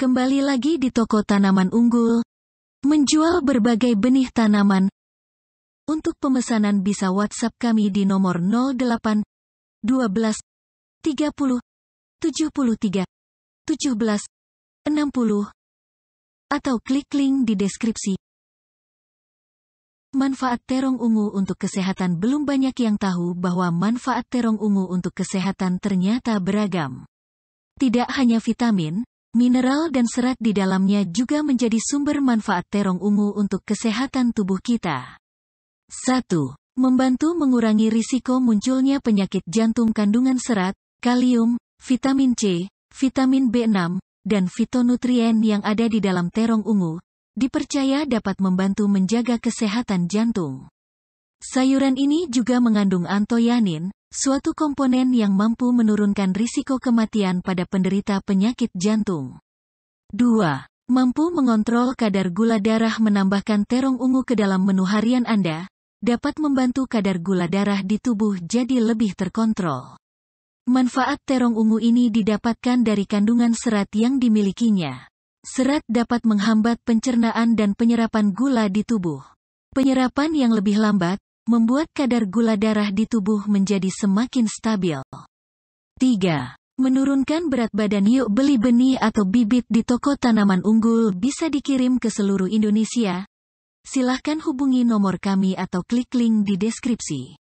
Kembali lagi di toko tanaman unggul, menjual berbagai benih tanaman. Untuk pemesanan bisa WhatsApp kami di nomor 08 12 30 73 17 60 atau klik link di deskripsi. Manfaat terong ungu untuk kesehatan Belum banyak yang tahu bahwa manfaat terong ungu untuk kesehatan ternyata beragam. Tidak hanya vitamin, Mineral dan serat di dalamnya juga menjadi sumber manfaat terong ungu untuk kesehatan tubuh kita. 1. Membantu mengurangi risiko munculnya penyakit jantung kandungan serat, kalium, vitamin C, vitamin B6, dan fitonutrien yang ada di dalam terong ungu, dipercaya dapat membantu menjaga kesehatan jantung. Sayuran ini juga mengandung antoyanin, suatu komponen yang mampu menurunkan risiko kematian pada penderita penyakit jantung. 2. Mampu mengontrol kadar gula darah menambahkan terong ungu ke dalam menu harian Anda, dapat membantu kadar gula darah di tubuh jadi lebih terkontrol. Manfaat terong ungu ini didapatkan dari kandungan serat yang dimilikinya. Serat dapat menghambat pencernaan dan penyerapan gula di tubuh. Penyerapan yang lebih lambat membuat kadar gula darah di tubuh menjadi semakin stabil. 3. Menurunkan berat badan yuk beli benih atau bibit di toko tanaman unggul bisa dikirim ke seluruh Indonesia. Silahkan hubungi nomor kami atau klik link di deskripsi.